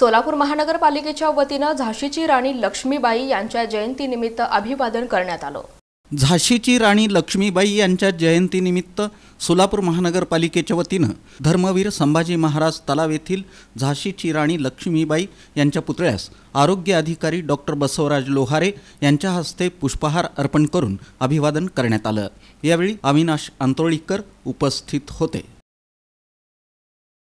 सोलापूर महानगरपालिकेच्या वतीनं झाशीची राणी लक्ष्मीबाई यांच्या जयंतीनिमित्त अभिवादन करण्यात आलं झाशीची राणी लक्ष्मीबाई यांच्या जयंतीनिमित्त सोलापूर महानगरपालिकेच्या वतीनं धर्मवीर संभाजी महाराज तलाव येथील झाशीची राणी लक्ष्मीबाई यांच्या पुतळ्यास आरोग्य अधिकारी डॉक्टर बसवराज लोहारे यांच्या हस्ते पुष्पहार अर्पण करून अभिवादन करण्यात आलं यावेळी अविनाश आंतोळीकर उपस्थित होते